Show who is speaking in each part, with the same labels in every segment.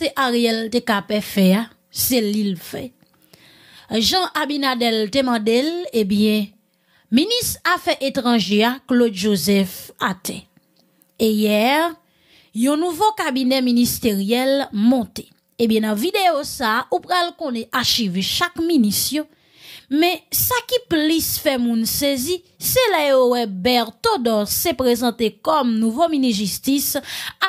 Speaker 1: se Ariel te kape fe ya, se li l fe. Jean Abinadel te madel, e eh bie, minis a fe etranji ya, Claude Joseph a te. E yer, yo nouvo kabine ministeriel monte. E eh bie nan video sa, ou pral kon e achive chak minis yo, me sa ki plis fe moun sezi, Se la yo wè Berto do se prezante kom nouvo mini-jistis,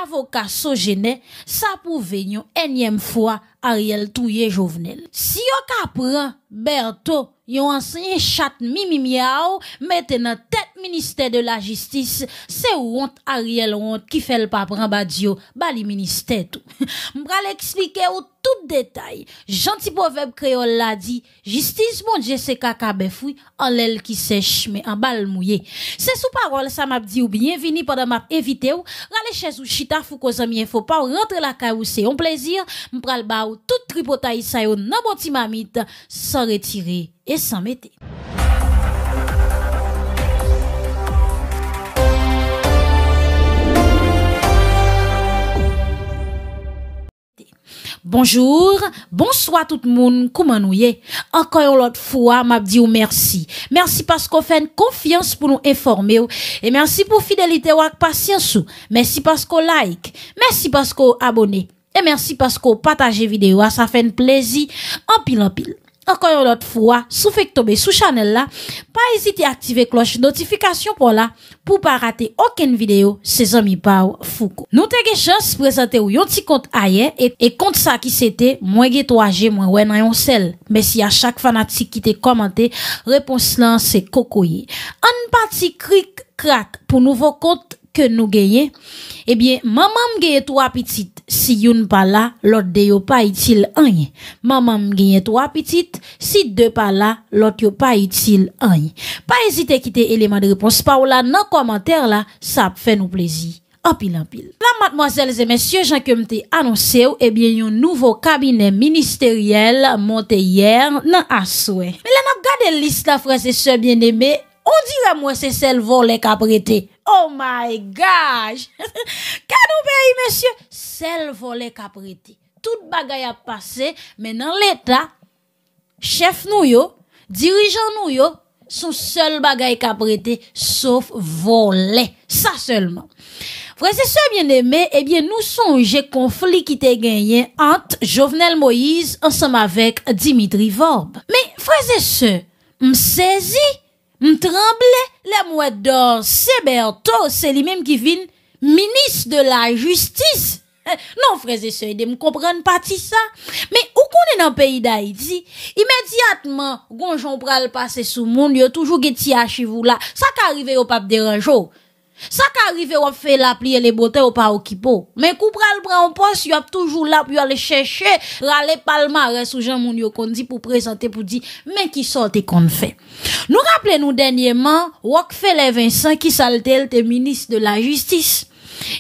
Speaker 1: avoka so jene, sa pou venyon enyem fwa Ariel Touye Jovenel. Si yo ka pran, Berto, yon ansenye chat mimimiao, mette nan tet ministè de la jistis, se ou ont Ariel ont ki fel pa pran ba diyo, ba li ministè tou. Mbra le eksplike ou tout detay, janti poveb kreol la di, jistis bon jese kaka befoui, an lèl ki se chme an. Balmouye, se sou parol sa map di ou bienvini poda map evite ou, rale chèz ou chita fou ko zomien fò pa ou rentre la ka ou se yon plezir, mpral ba ou tout tripotay sa yo nan boti mamit, san retire et san mette. Bonjour, bonsoir tout le monde, comment nous y Encore une fois, m'a dit merci. Merci parce qu'on fait une confiance pour nous informer et merci pour fidélité ou patience Merci parce qu'on like, merci parce qu'on abonnez. et merci parce qu'on partage vidéo, ça fait un plaisir en pile en pile. Enkoyon lot fwa, sou fek tobe sou chanel la, pa ezite aktive kloche notifikasyon pou la, pou pa rate oken video se zan mi baw fuko. Nou te ge chans prezante ou yon ti kont aye, e kont sa ki sete, mwen ge to aje, mwen wè nan yon sel. Men si a chak fanatik ki te komante, repons lan se koko ye. An pati krik krak pou nouvo kont aye. ke nou genye, ebyen, mamam genye 3 pitit, si yon pa la, lot deyo pa itil anye. Mamam genye 3 pitit, si de pa la, lot yo pa itil anye. Pa ezite kite eleman de repons pa ou la, nan komantèr la, sa ap fè nou plezi. Anpil, anpil. La matmoazèl zè mèsyè jan ke mte anonsè ou, ebyen, yon nouvo kabine ministeryèl monte yèr nan aswe. Mè la ma gade list la fransè sè bienemè, on dirè mwè se sel volèk apretè. Mè la mwè se sel volèk apretè. Oh my gosh! Kanon peyi, monsye? Sel vole kaprete. Tout bagay a pase, men nan leta, chef nou yo, dirijan nou yo, sou sel bagay kaprete, sof vole. Sa selman. Frase se, eh bien eme, nou sonje konfli ki te genyen ant Jovenel Moïse ansam avek Dimitri Vorb. Me frase se, msezi, M tremble, lè m wè dò se bèr tò, se li mèm ki vin, minis de la justis. Eh, non freze se y de m kompren pati sa. Mè, ou konè nan peyi d'Haïti, imèdiatman, gonjon pral pase sou moun, yò toujou gè ti a chivou la. Sa ka arrive yo pap deranjò. Sak arive wak fè la pli e le botè ou pa wak ki pou. Men kou pral pran ou pos, yon ap toujou la pou yon le chè chè, ralè palman, resou jan moun yo kondi pou prezante pou di men ki sote kon fè. Nou rapple nou denyeman, wak fè le Vincent ki sal tel te minis de la justis.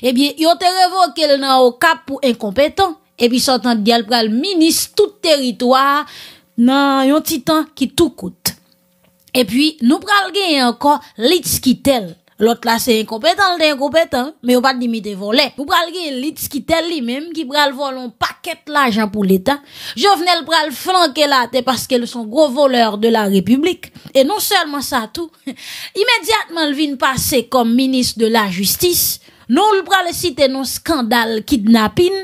Speaker 1: Ebyen, yon te revok el nan ou kap pou enkompetan. Ebyen, sotan di al pral minis tout teritoa nan yon titan ki tou kout. Ebyen, nou pral gen yon kon lits ki tel. lot la se inkopetan, le de inkopetan, me ou pat di mi de vole. Ou pral gen lits ki tel li mem, ki pral volon paket la jan pou l'Etat, jo vnen l pral flanke late, paske le son gro voleur de la republik. E non selman sa tou, imediatman l vin pase kom minis de la justis, nou l pral si tenon skandal kidnapin,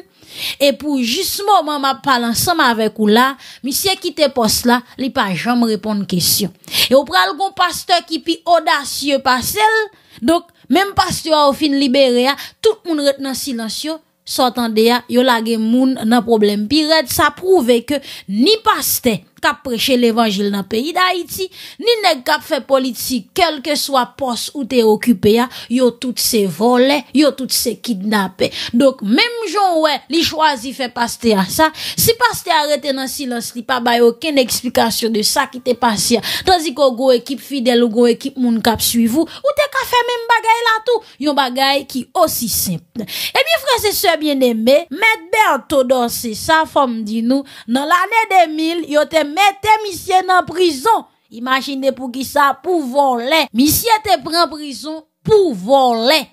Speaker 1: e pou jismo man ma palan sama avek ou la, misye ki te pos la, li pa jom repon n kesyon. E ou pral gon pastor ki pi odasye pasel, Dok, menm pastyo a ou fin libere ya, tout moun ret nan silansyo, sotan de ya, yo lage moun nan problem. Pi red, sa prouve ke ni paste, kap preche l'evangil nan peyi da iti ni ne kap fe politik kelke swa pos ou te okupe ya yo tout se vole, yo tout se kidnape. Dok, mem jouen li chwazi fe paste a sa, si paste arete nan silans li pa baye oken eksplikasyon de sa ki te passe ya, dan ziko go ekip fidel ou go ekip moun kap suivou ou te ka fe mem bagay la tou yon bagay ki osi simple. E mi franse se bieneme, met be an to danse sa fom di nou nan l'ane 2000, yo te Mete misye nan prizon Imagine pou ki sa pou volen Misye te pren prizon pou volen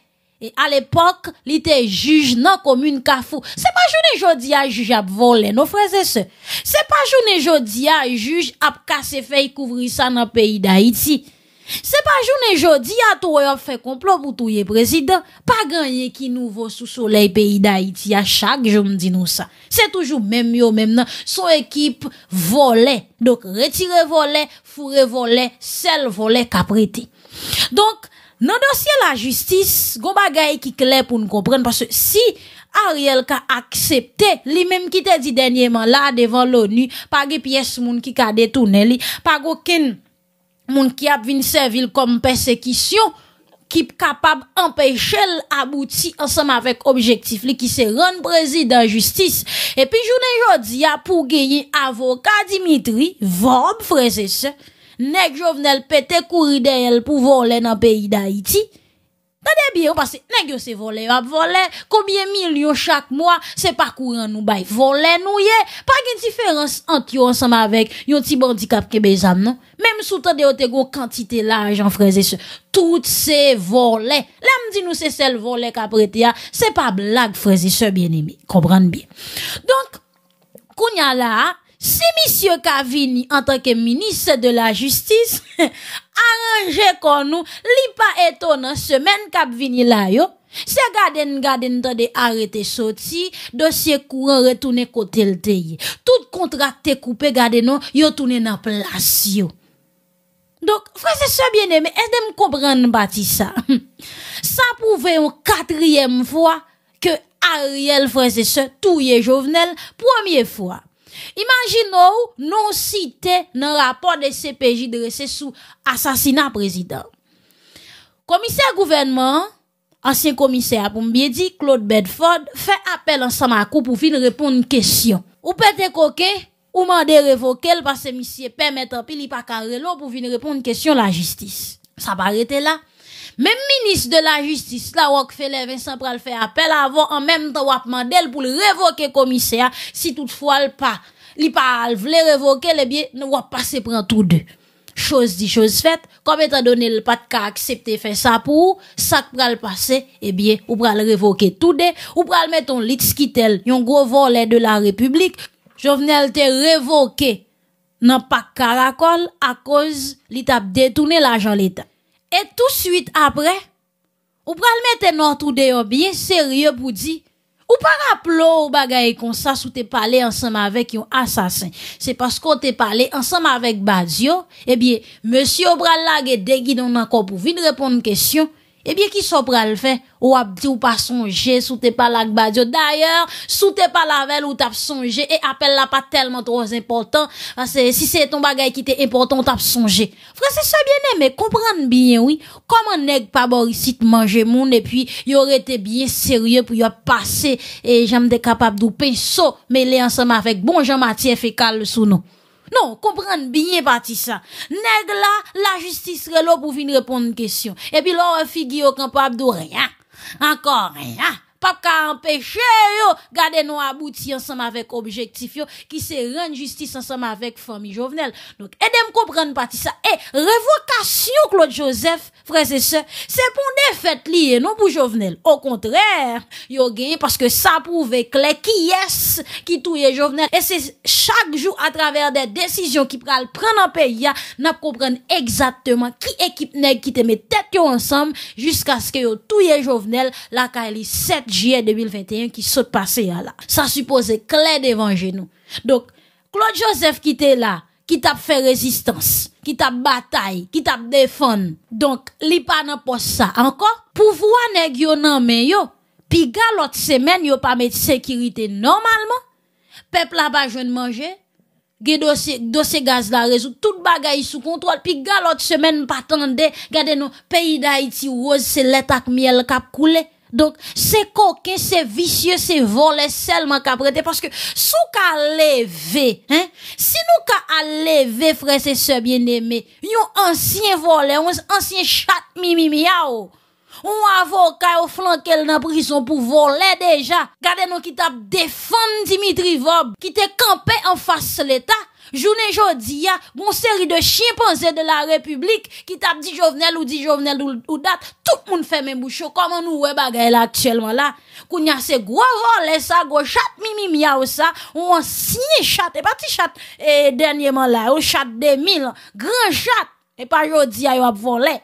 Speaker 1: E al epok li te juj nan komune kafou Se pa jounen jodi a juj ap volen Se pa jounen jodi a juj ap kase fey kouvri sa nan peyi da iti Se pa joun e jodi a tou yo e fe komplo pou tou ye prezident Pa ganye ki nou vo sou solei peyi da iti a chak joun di nou sa Se toujou menm yo menm nan Son ekip vole Dok retire vole, fure vole, sel vole kapreti Donk nan dosye la justis Gon ba gaye ki kle pou nou kompren Si Ariel ka aksepte Li menm ki te di denye man la devan l'ONU Pa ge piyes moun ki ka detounen li Pa go ken nou Moun ki ap vin servil kom persekisyon, ki kapab empèche l abouti ansem avèk objektif li ki se ren prezi dan justis. Epi jounen jodi ap pou genye avoka Dimitri, vòm freze se, nek jovenel pète kouri deyel pou volen an peyi da iti, Tade biyo, pase, negyo se vole, wap vole, kobye mil yo chak mwa, se pa kouren nou bay, vole nou ye, pa gen diferans antyo ansama vek, yon ti bandikap ke bezan, nan? Mem sou tade yo te go, kantite la, ajan freze se, tout se vole, lèm di nou se sel vole kaprete ya, se pa blag freze se, bien emi, kombran biye. Donk, kounya la, se misyo ka vini an tanke minis se de la justis, he, Arranje kon nou, li pa eton nan semen kap vini la yo, se gaden gaden tade arete soti, dosye kouren retounen kote lteye. Tout kontrakte koupe gaden nou, yo tounen nan plasyo. Dok, fwese se biene me, e de m komprende bati sa. Sa pouve yon katryem fwa ke Ariel fwese se touye jovenel pwemye fwa. Imagin nou, nou site nan rapor de CPJ dresè sou asasina prezident. Komise a gouvenman, ansyen komise a Poumbiedi, Claude Bedford, fe apel ansan makou pou vin repon nan kesyon. Ou pete koke, ou mande revoke l pa se misye permetan pilipa karelo pou vin repon nan kesyon la jistis. Sa parete la. Mèm minis de la justis la wak fè le Vincent pral fè apel avon an mèm ta wap mandel pou l revoke komisyen si toutfou al pa li pa al vle revoke le bie nou wap pase pran tout de. Chose di chose fèt, kom etan donen l pat ka aksepte fè sa pou, sak pral pase e eh bie ou pral revoke tout de, ou pral meton litskitel yon grovor lè de la republik. Jouvenel te revoke nan pak karakol a koz li tap detounen la jan l'Etat. Et tout suite apre, ou pral mette nou a tou deyo biye serye pou di. Ou paraplo ou bagaye konsas ou te pale ensem avek yon asasen. Se pasko te pale ensem avek Badiou, ebiye, eh Monsi ou pral lage degi don nan ko pou vide repon nou kesyon, Ebyen eh ki sou pral fe, ou ap di ou pa sonje, sou te pa lak badyo. D'ayor, sou te pa lavel ou tap sonje, e apel la pa telman troz importan. Si se ton bagay ki te importan, ou tap sonje. Fransese sou bien eme, kompran bien, oui. Koman neg pa bor isi te manje moun, epi yor ete biye serye pou yor pase, e janm de kapap dupen, sou mele ansama fek bon janm ati e fekal sou nou. Non, komprenne binye pati sa Neg la, la justis re lo pou vin reponde kèsyon E pi lo refi gi yo kompap do reyan Ankor reyan pap ka empèche yo gade nou abouti ansem avèk objektif yo ki se ren justice ansem avèk fami jovenel. E dem kompren pati sa. E revokasyon Claude Joseph, freze se, se pon defet liye nou pou jovenel. Au kontrèr, yo geye paske sa pou vekle ki yes ki touye jovenel. E se chak jou atraver de desisyon ki pral pren anpe ya nap kompren eksatèman ki ekip neg ki te met tèt yo ansam jiska skè yo touye jovenel la ka elis 7 jovenel. juillet 2021 qui saute passé là. Ça suppose clair devant nous. Donc, Claude Joseph qui était là, qui t'a fait résistance, qui t'a bataille, qui t'a défendu. Donc, li pas nan ça. Encore, pouvoir nèg yo nan men yo. Puis a l'autre semaine yo pas mettre sécurité normalement. Peuple là pas jeune manger. Gè dossier dossier gaz la résout tout bagay sous contrôle puis gars l'autre semaine pas tande, gardez nos pays d'Haïti rose c'est l'état miel cap couler. Donc, c'est coquin, c'est vicieux, c'est voler seulement qu'à Parce que, sous qu'à lever, hein, si nous qu'à lever, frère, et sœurs bien-aimés, un ancien volé, un ancien chat mimi miaou Un avocat au flanqué dans prison pour voler déjà. Gardez nous qui t'a défendu Dimitri Vob, qui t'est campé en face l'État. Jounen jodi ya, bon seri de chimpanzè de la republik ki tap di jovenel ou di jovenel ou dat, tout moun fèmè mboucho koman nou wè bagay la tchèlman la. Kou nyase gwa rolle sa, gwa chat mimimi ya ou sa, ou an sinye chat, e pati chat, e dènyèman la, ou chat demil, gran chat, e pa jodi ya yo ap volè.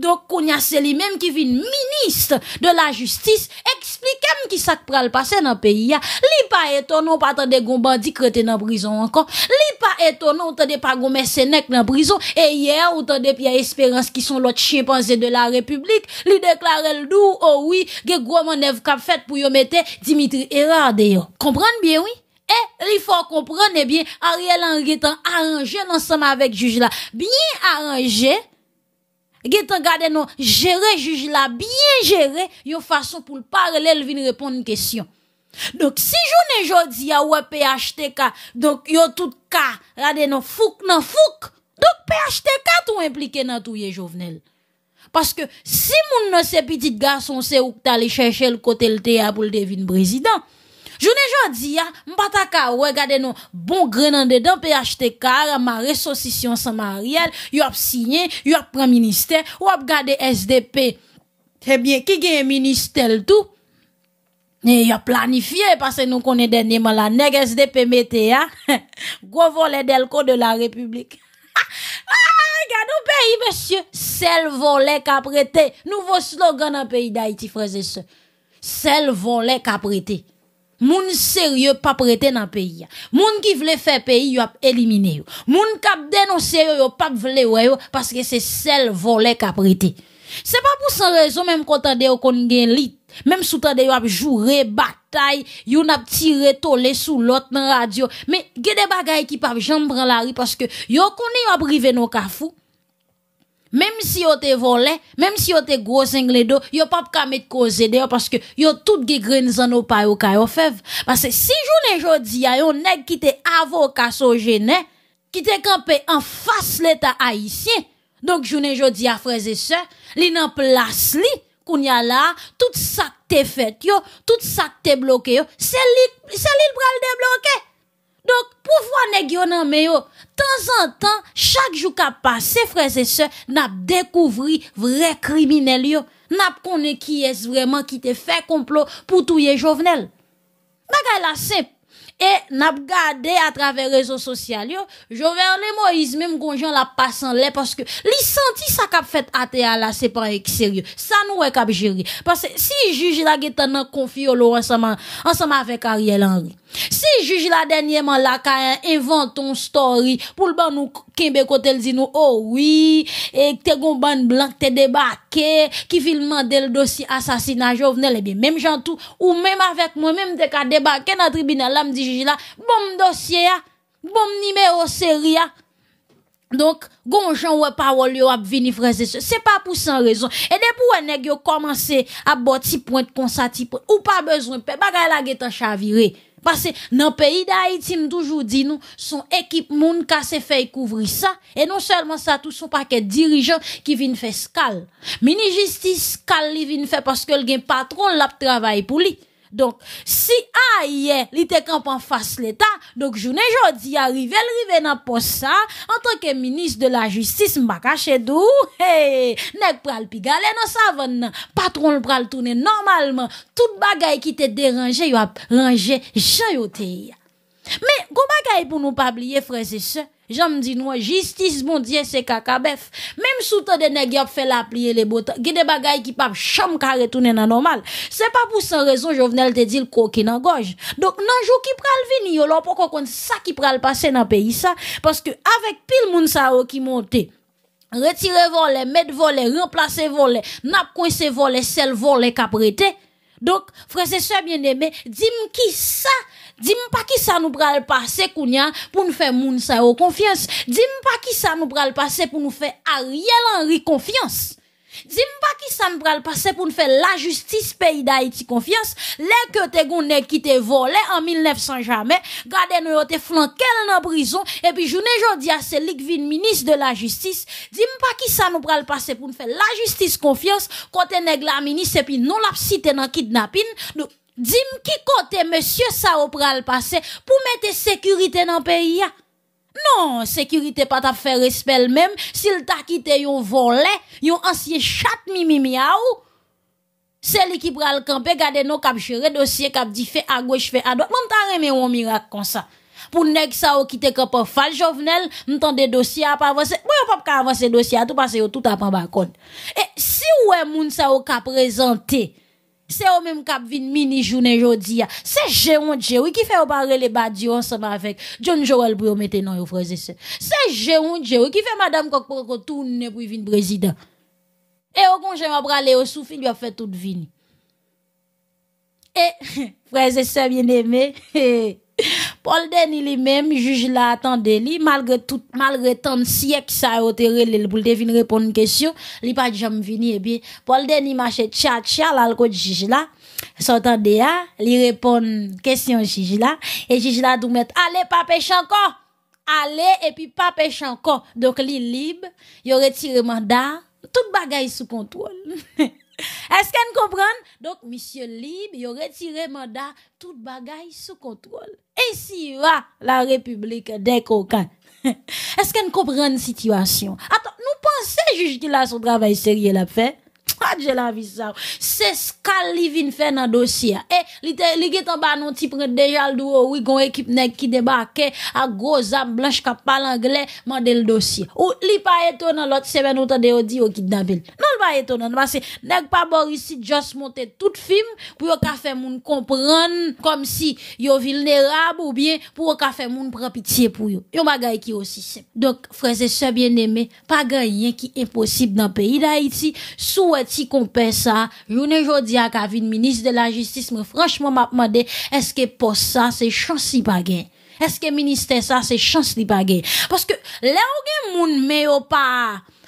Speaker 1: Dok kou nyase li mèm ki vin minist de la justis, e kou nyase li mèm ki vin minist de la justis, li kem ki sak pral pase nan peyi ya, li pa eton nou patande goun bandi krete nan prizon ankon, li pa eton nou tande pa goun mesenek nan prizon, e yè ou tande piya esperans ki son lot chimpanzè de la republik, li deklare l'dou ou oh oui, ge goun monev kap fèt pou yo metè Dimitri Erardeyo. Kompran biye wè? E, li fò kompran e bie, a rè lan rè tan aranje nan sama vek juj la. Biye aranje? Getan gade non, gérer juge la bien gérer, yon façon pour le parler, vin répondre une question. Donc si journée jodi a ou PHTK, donc a tout ka, gade non fouk nan fouk. Donc PHTK tout impliqué dans tout Jovenel. Parce que si mon nan se petit garçon c'est ou t'allé chercher le côté le pour devenir président. Jounen jodi ya, mbata ka wè gade nou bon gren nan dedan pe achte kar, ma resosisyon sa ma riel, yop sinye, yop pre-ministè, wè gade SDP. Ebyen, eh ki genye ministè l'tou? E eh, yop planifiye, pase nou konen denye man la neg SDP metè ya. Gwo volè delko de la republik. Gade ou peyi, monsye, sel volè kapretè. Nouvo slogan an peyi da iti freze se. Sel volè kapretè. Moun serye pa prete nan peyi ya. Moun ki vle fe peyi yo ap elimine yo. Moun kap denose yo yo pa vle yo yo paske se sel vole kap rete. Se pa pou san rezon menm konta de yo kon gen lit. Menm souta de yo ap jure batay yo nap tire tole sou lot nan radio. Me gede bagay ki pa jambran la ri paske yo kon yo ap rive no kafou. Mèm si yo te vole, mèm si yo te gwo zengle do, yo pap kamet ko zede yo, paske yo tout ge grin zan nou payo kayo fev. Paske si jounen jodi a yon neg ki te avoka so jene, ki te kampe an fas leta a isye, donk jounen jodi a freze se, li nan plas li, koun ya la, tout sak te fet yo, tout sak te bloke yo, sel li, sel li l pral de bloke yo. Donk pou vwa ne gyo nan meyo, tan zan tan, chak jou ka pa se freze se, nap dekouvri vre krimine liyo, nap kone ki es vreman ki te fe komplo pou tou ye jovenel. Nagay la se, E nap gade a travè rezon sosyal yo, jowè an lè Moïse mèm konjè an la pasan lè. Paske li santi sa kap fèt ate a la se pan ek seryo. Sa nou wè kap jiri. Paske si juji la gè tan nan konfi yo lò ansama avèk Ariel Henry. Si juji la denye man la kaya inventon story pou l ban nou konjè. Yenbe kote l zinou, oh oui, e te goun ban blan, te debake, ki vil mande l dosi asasina, jow vnen lebe, mèm jantou, ou mèm avèk mwen, mèm deka debake nan tribine, lam di jiji la, bom dosye ya, bom nime o seri ya. Donk, goun jan wè pa wò li wap vini freze se, se pa pou san rezon. E depou wè neg yo komanse ap boti point konsati, ou pa bezwen pe, bagay la getan chavire. Pase nan peyi da itim doujou di nou, son ekip moun ka se fey kouvri sa, e non serman sa tout son paket dirijan ki vin fe skal. Mini justice skal li vin fe paske l gen patron lap travay pou li. Donk si a ye li te kampan fas leta, donk jounen jodi a rive l rive nan pos sa, an tonke minis de la justis mbaka chedou, hey, nek pral pigale nan savon nan, patron l pral toune normalman, tout bagay ki te deranje yo ap ranje jayote ya. Me, kon bagay pou nou pabliye freze se? Jam di nou, jistis mondye se kakabef. Mem sou ta dene gyop fe la pliye le botan. Gide bagay ki pap chom kare tounen nan normal. Se pa pou san rezon, jo vnen el te dil kou ki nan goj. Dok nan jou ki pral vini, yo lor pokon kon sa ki pral pase nan peyi sa. Paske avek pil moun sa o ki monte. Retire volen, met volen, remplase volen, nap kwen se volen, sel volen ka prete. Dok frese se biene me, dim ki sa... Dim pa ki sa nou pral pase kounya pou nou fe moun sa yo konfians? Dim pa ki sa nou pral pase pou nou fe Ariel Henry konfians? Dim pa ki sa nou pral pase pou nou fe la justis peyi da iti konfians? Le ke te gounen ki te vole en 1900 jamen, gade nou yo te flankel nan brison, epi jounen jodi ase lik vin minis de la justis, dim pa ki sa nou pral pase pou nou fe la justis konfians? Kote neg la minis epi non la psi tenan kidnapin, nou... Dim ki kote monsye sa ou pral pase pou mette sekurite nan peyi ya? Non, sekurite pat ap fe respel mem, sil ta kite yon volè, yon ansye chat mimimi ya ou, seli ki pral kampe gade nou kap jere dosye, kap di fe a goye, fe a doye. Mwen ta reme yon mirak kon sa. Pou nek sa ou kite kap ap fal jovenel, mwen tan de dosye ap avanse, mwen ap ap ka avanse dosye ato, pase yo tout ap ap akon. E si wè moun sa ou ka prezante, Se ou menm kap vin mini jounen jodi ya. Se jè ou jè ou ki fè ou barre le badi ou ansama avèk. Djonjou el pou yo mette nan yo freze se. Se jè ou jè ou ki fè madame kokpon e kon tou nou ne pou vin brezida. E ou kon jè ou pralè ou soufil yo fè tout vin. E freze se bien eme. Paul Denis lui-même, juge là, attendait lui, malgré tout, malgré tant de siècles, ça a été relé, pour venir répondre à une question, il pas jamais venu. et eh bien, Paul Denis marchait tcha tcha, là, le juge là, s'entendait hein, là, il répond question juge là, et juge là, doit mettre, allez, pas pêcher encore! Allez, et puis pas pêcher encore. Donc, est libre, il aurait tiré mandat, tout bagay sous contrôle. Est-ce qu'elle comprend? Donc, monsieur Libre, il a retiré mandat, tout bagaille sous contrôle. Et si va la République des coquins. Est-ce qu'elle comprend la situation? Attends, nous pensons, juge, qu'il a son travail sérieux, la fait. a dje la visav. Se skal li vin fe nan dosye. Eh, li te li getan ba nan ti pren dejal dou ou yon ekip nek ki debake a goza blanj ka palangle man del dosye. Ou li pa etonan lot semen ou ta deyo di yo ki dabel. Non ba etonan. Basi, nek pa bor isi just monte tout film pou yo ka fe moun kompran kom si yo vil nerab ou bien pou yo ka fe moun prapitye pou yo. Yo ma gay ki osi sep. Dok, freze sebyen neme, pa gay yen ki imposib nan peyi da iti, souwet Ti kompe sa, jounen jodi ak avin Minis de la justis, mwen franchman Mwen apman de, eske pos sa, se chans Li bagen, eske minister sa Se chans li bagen, paske Lè ou gen moun me ou pa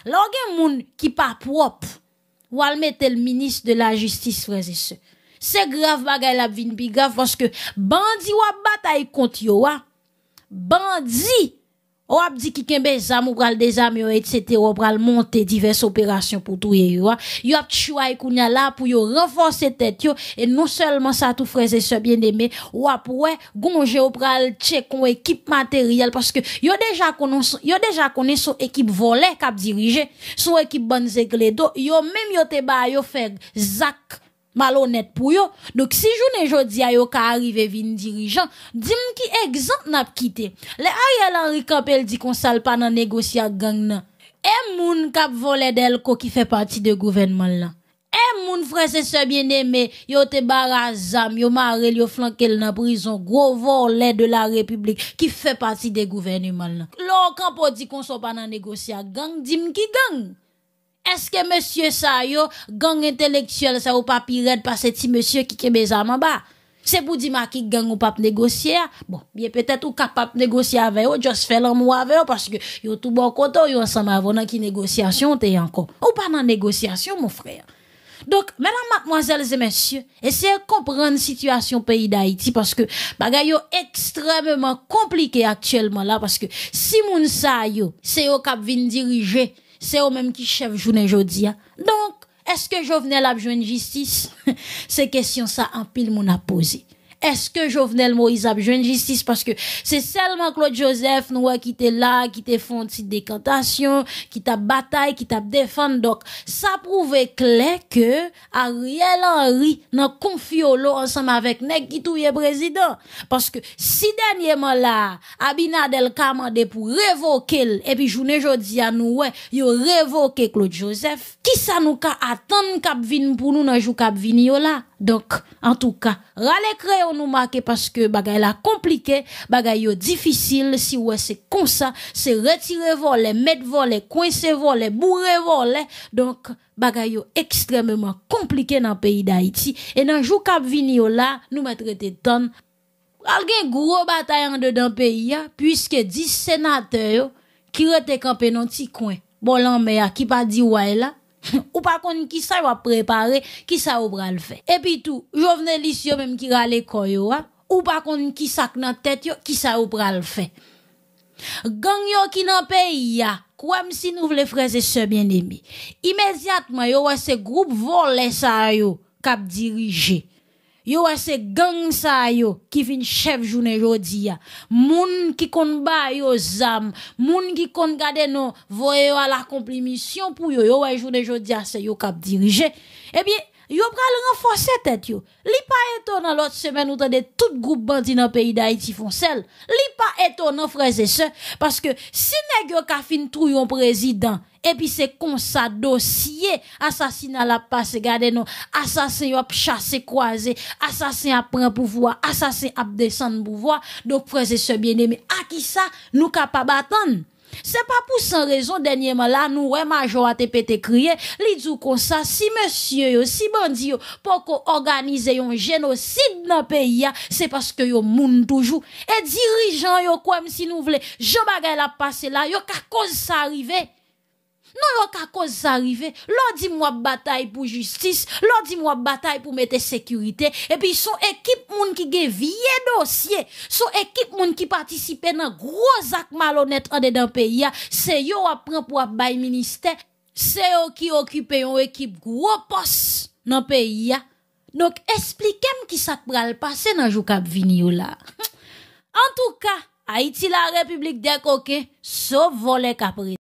Speaker 1: Lè ou gen moun ki pa pwop Ou alme tel minis de la Justis freze se, se graf Bagay la vin bi graf, paske Bandi wap batay konti wap Bandi Ou a ki qui kembe zam ou pral dezam yo, etc. Ou pral monter diverses opérations pour tout yo. Yo a chouai kounya là pour yo renforcer tête yo et non seulement ça tout frères et bien aimé ou a pour gonje ou pral check on équipe matériel parce que yo déjà connaît yo déjà connaît son équipe volée cap diriger, son équipe bonne zegle do, yo même yo te ba yo faire zac Mal honet pou yo. Dok si joun e jodi a yo ka arrive vin dirijan, dim ki egzant nap kite. Le aye lan rikap el di konsal pa nan negosya gang nan. E moun kap vole del ko ki fe pati de gouvenman nan. E moun frese se bieneme, yo te barazam, yo ma arel yo flankel nan prizon. Gro vole de la republik ki fe pati de gouvenman nan. Lo kap o di konsal pa nan negosya gang, dim ki gang. est que que Monsieur yo, gang intellectuel, ça ou papi red parce que qui qui en bas en bas? Se pour pour ma qui gang ou pas négocier, bon, peut-être ou kapap négocier avec yo, juste faire l'amour avec ave parce que yo tout bon koto, yo ensemble dans qui négociation te encore. Ou pas dans négociation, mon frère. Donc, mesdames, mademoiselles et messieurs, essayez de comprendre la situation pays d'Haïti parce que bagay yo extrêmement compliqué actuellement là parce que si moun sa yo, c'est au cap vin diriger c'est au même qui chef journée jodia. Hein. Donc, est-ce que Jovenel a besoin de justice? Ces questions ça en pile mon a eske Jovenel Moïse ap jwen jistis paske se selman Claude Joseph nou wè ki te la, ki te fon ti dekantasyon, ki te batay, ki te defan, dok, sa prouve kle ke a rielan ri nan konfio lo ansam avèk nek ki tou ye prezident. Paske si denye man la, Abinadel Kamade pou revoke el, epi jounè jodi an nou wè yo revoke Claude Joseph. Ki sa nou ka atan kapvin pou nou nan jou kapvin yo la? Dok, an tou ka, rale kreyo nou make paske bagay la komplike, bagay yo difisil, si wè se konsa, se retire volè, met volè, kwen se volè, bourè volè, donk bagay yo ekstremèman komplike nan peyi da iti, e nan jou kap vini yo la, nou mè trete ton. Algen gwo batay an de dan peyi ya, pwiske di senatè yo, ki rete kampè nan ti kwen, bolan mè ya, ki pa di wè la, Ou pa konen ki sa yo ap prepare, ki sa yo pral fe. Epi tou, jo vene lis yo menm ki rale koy yo ap, ou pa konen ki sak nan tet yo, ki sa yo pral fe. Ganyo ki nan pe ya, kwa msi nou vle freze sebyen emi, imediatman yo wese groub vol lesa yo kap dirije. Yo c'est gang ça yo qui vient chef journée jodi ya. Moun qui kon ba yo zam, moun qui kon gade non voye à complimission pour yo yo journée jodi c'est yo cap diriger. Eh bien Yo pral renfose tet yo. Li pa eto nan lot semen ou tade tout group bandi nan peyi da iti fon sel. Li pa eto nan freze se. Paske si negyo kafin trou yon prezident. Epi se konsa dosye. Asasin alap pase gade nou. Asasin yop chase kwaze. Asasin apren pouvoa. Asasin apdesan pouvoa. Dok freze se biene. Aki sa nou ka pa batan. Se pa pou san rezon denye man la nou remajorate pe te kriye li djou konsa si monsye yo si bandi yo pou ko organize yon genosid nan pe ya se paske yo moun toujou e dirijan yo kouem si nou vle jo bagay la pase la yo kar kouz sa arrive. Nou yo kakòz z'arive, lò di mwap batay pou justis, lò di mwap batay pou mette sekurite, epi sou ekip moun ki ge vie dosye, sou ekip moun ki patisipe nan grozak malonet an de nan peyi ya, se yo wap pran pou wap bayi minister, se yo ki okipe yon ekip gro pos nan peyi ya. Nòk esplikem ki sak pral pase nan jou kap vini yo la. An tou ka, Haiti la Republik dekoke, sou vole kap rete.